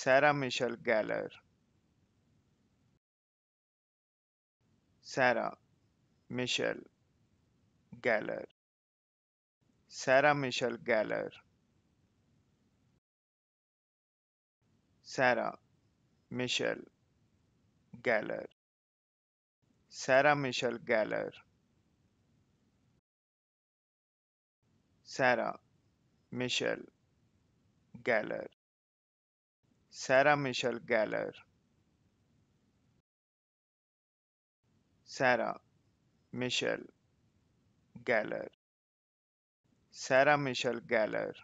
Sarah Michelle Gellar. Sarah Michelle Gellar. Sarah Michelle Gellar. Sarah Michelle Gellar. Sarah Michelle Gellar. Sarah Michelle Gellar. Sarah Michelle Gellar. Sarah Michelle Gellar. Sarah Michelle Gellar.